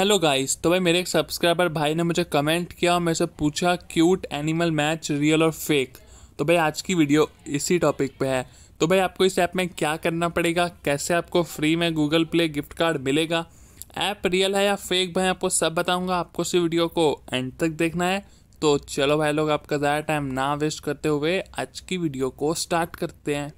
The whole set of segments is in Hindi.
हेलो गाइस तो भाई मेरे एक सब्सक्राइबर भाई ने मुझे कमेंट किया और मेरे से पूछा क्यूट एनिमल मैच रियल और फेक तो भाई आज की वीडियो इसी टॉपिक पे है तो भाई आपको इस ऐप में क्या करना पड़ेगा कैसे आपको फ्री में गूगल प्ले गिफ्ट कार्ड मिलेगा ऐप रियल है या फेक भाई आपको सब बताऊँगा आपको इस वीडियो को एंड तक देखना है तो चलो भाई लोग आपका ज़्यादा टाइम ना वेस्ट करते हुए आज की वीडियो को स्टार्ट करते हैं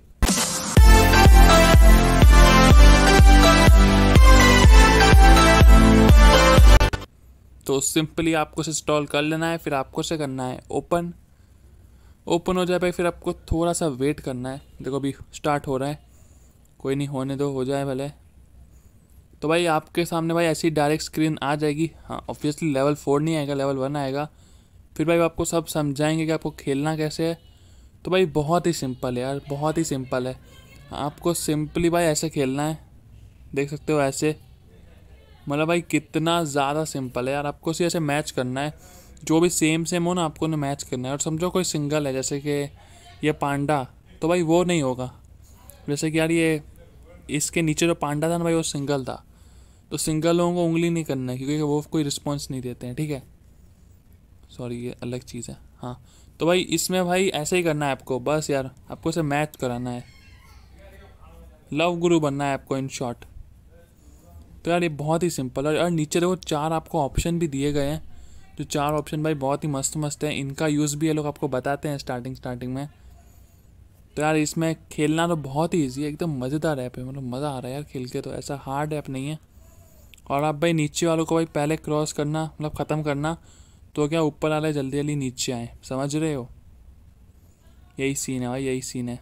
तो सिंपली आपको उसे इंस्टॉल कर लेना है फिर आपको उसे करना है ओपन ओपन हो जाए भाई फिर आपको थोड़ा सा वेट करना है देखो अभी स्टार्ट हो रहा है कोई नहीं होने दो हो जाए भले तो भाई आपके सामने भाई ऐसी डायरेक्ट स्क्रीन आ जाएगी हाँ ऑब्वियसली लेवल फोर नहीं आएगा लेवल वन आएगा फिर भाई आपको सब समझाएंगे कि आपको खेलना कैसे है तो भाई बहुत ही सिंपल है यार बहुत ही सिंपल है आपको सिंपली भाई ऐसे खेलना है देख सकते हो ऐसे मतलब भाई कितना ज़्यादा सिंपल है यार आपको उसे ऐसे मैच करना है जो भी सेम सेम हो ना आपको उन्हें मैच करना है और समझो कोई सिंगल है जैसे कि ये पांडा तो भाई वो नहीं होगा जैसे कि यार ये इसके नीचे जो पांडा था ना भाई वो सिंगल था तो सिंगल लोगों को उंगली नहीं करना है क्योंकि वो कोई रिस्पॉन्स नहीं देते हैं ठीक है सॉरी ये अलग चीज़ है हाँ तो भाई इसमें भाई ऐसे ही करना है आपको बस यार आपको इसे मैच कराना है लव गुरु बनना है आपको इन शॉर्ट तो यार ये बहुत ही सिंपल है और नीचे देखो चार आपको ऑप्शन भी दिए गए हैं जो चार ऑप्शन भाई बहुत ही मस्त मस्त हैं इनका यूज़ भी ये लोग आपको बताते हैं स्टार्टिंग स्टार्टिंग में तो यार इसमें खेलना तो बहुत ही ईजी है एकदम मज़ेदार ऐप है मतलब मज़ा आ रहा है यार खेल के तो ऐसा हार्ड ऐप नहीं है और आप भाई नीचे वालों को भाई पहले क्रॉस करना मतलब ख़त्म करना तो क्या ऊपर वाले जल्दी जल्दी नीचे आए समझ रहे हो यही सीन है भाई यही सीन है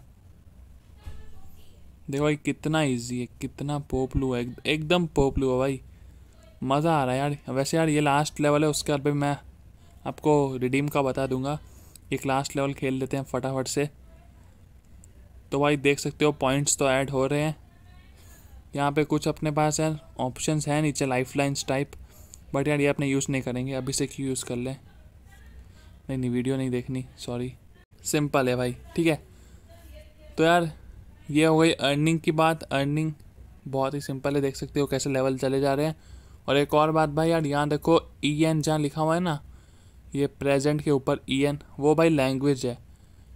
देखो भाई कितना इजी है कितना पोपलू है एकदम पोपलू है भाई मज़ा आ रहा है यार वैसे यार ये लास्ट लेवल है उसके बाद मैं आपको रिडीम का बता दूंगा एक लास्ट लेवल खेल लेते हैं फटाफट से तो भाई देख सकते हो पॉइंट्स तो ऐड हो रहे हैं यहाँ पे कुछ अपने पास यार ऑप्शन हैं नीचे लाइफ टाइप बट यार ये अपने यूज़ नहीं करेंगे अभी से क्यों यूज़ कर लें नहीं नहीं वीडियो नहीं देखनी सॉरी सिंपल है भाई ठीक है तो यार ये हो गई अर्निंग की बात अर्निंग बहुत ही सिंपल है देख सकते हो कैसे लेवल चले जा रहे हैं और एक और बात भाई यार यहाँ देखो ई एन जहाँ लिखा हुआ है ना ये प्रेजेंट के ऊपर ई एन वो भाई लैंग्वेज है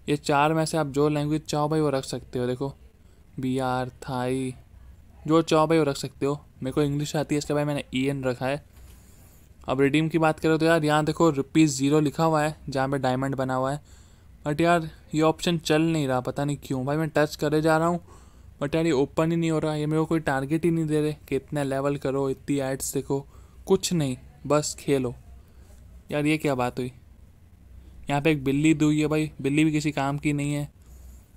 ये चार में से आप जो लैंग्वेज चाहो भाई वो रख सकते हो देखो बी आर थाई जो चाहो भाई वो रख सकते हो मेरे को इंग्लिश आती है इसके भाई मैंने ई एन रखा है अब रिडीम की बात करें तो यार यहाँ देखो रुपीज़ ज़ीरो लिखा हुआ है जहाँ पे डायमंड बना हुआ है बट यार ये ऑप्शन चल नहीं रहा पता नहीं क्यों भाई मैं टच करे जा रहा हूँ बट यार ये ओपन ही नहीं हो रहा ये मेरे को कोई टारगेट ही नहीं दे रहे कि इतना लेवल करो इतनी एड्स देखो कुछ नहीं बस खेलो यार ये क्या बात हुई यहाँ पे एक बिल्ली दुई है भाई बिल्ली भी किसी काम की नहीं है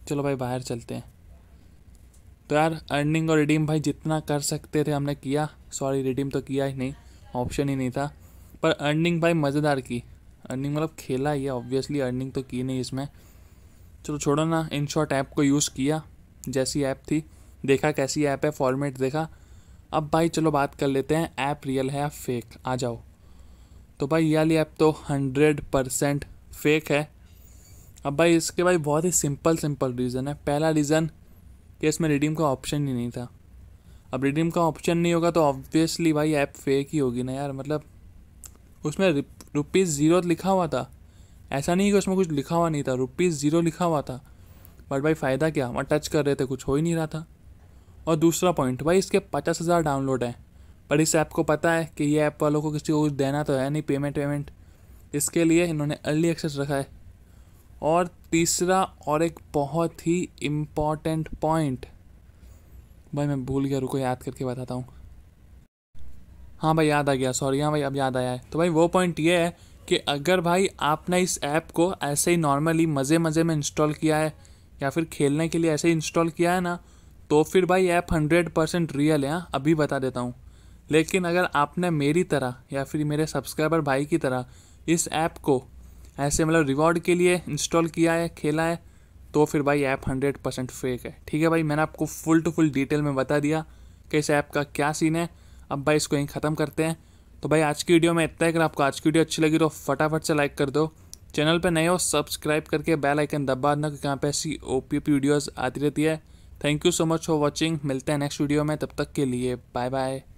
चलो भाई बाहर चलते हैं तो यार अर्निंग और रिडीम भाई जितना कर सकते थे हमने किया सॉरी रिडीम तो किया ही नहीं ऑप्शन ही नहीं था पर अर्निंग भाई मज़ेदार की अर्निंग मतलब खेला ही है ऑब्वियसली अर्निंग तो की नहीं इसमें चलो छोड़ो ना इन शॉर्ट ऐप को यूज़ किया जैसी ऐप थी देखा कैसी ऐप है फॉर्मेट देखा अब भाई चलो बात कर लेते हैं ऐप रियल है या फेक आ जाओ तो भाई ये वाली ऐप तो हंड्रेड परसेंट फेक है अब भाई इसके भाई बहुत ही सिंपल सिंपल रीज़न है पहला रीज़न कि इसमें रिडीम का ऑप्शन ही नहीं था अब रिडीम का ऑप्शन नहीं होगा तो ऑब्वियसली भाई ऐप फेक ही होगी ना यार मतलब उसमें रुपीज़ ज़ीरो लिखा हुआ था ऐसा नहीं कि उसमें कुछ लिखा हुआ नहीं था रुपीज़ ज़ीरो लिखा हुआ था बट भाई फ़ायदा क्या वहाँ टच कर रहे थे कुछ हो ही नहीं रहा था और दूसरा पॉइंट भाई इसके पचास हज़ार डाउनलोड हैं पर इस ऐप को पता है कि ये ऐप वालों को किसी को कुछ देना तो है नहीं पेमेंट वेमेंट इसके लिए इन्होंने अर्ली एक्सेस रखा है और तीसरा और एक बहुत ही इम्पॉर्टेंट पॉइंट भाई मैं भूल गया रुको याद करके बताता हूँ हाँ भाई याद आ गया सॉरी हाँ भाई अब याद आया है तो भाई वो पॉइंट ये है कि अगर भाई आपने इस ऐप को ऐसे ही नॉर्मली मज़े मज़े में इंस्टॉल किया है या फिर खेलने के लिए ऐसे ही इंस्टॉल किया है ना तो फिर भाई ऐप हंड्रेड परसेंट रियल है हाँ अभी बता देता हूँ लेकिन अगर आपने मेरी तरह या फिर मेरे सब्सक्राइबर भाई की तरह इस ऐप को ऐसे मतलब रिवॉर्ड के लिए इंस्टॉल किया है खेला है तो फिर भाई ऐप हंड्रेड परसेंट फेक है ठीक है भाई मैंने आपको फुल टू फुल डिटेल में बता दिया कि इस ऐप का क्या सीन है अब भाई इसको यहीं ख़त्म करते हैं तो भाई आज की वीडियो में इतना ही अगर आपको आज की वीडियो अच्छी लगी तो फटाफट से लाइक कर दो चैनल पर नए हो सब्सक्राइब करके बेल आइकन दबा देना क्योंकि यहाँ पे ऐसी ओ पी वीडियोज़ आती रहती है thank you so much for watching मिलते हैं नेक्स्ट वीडियो में तब तक के लिए बाय बाय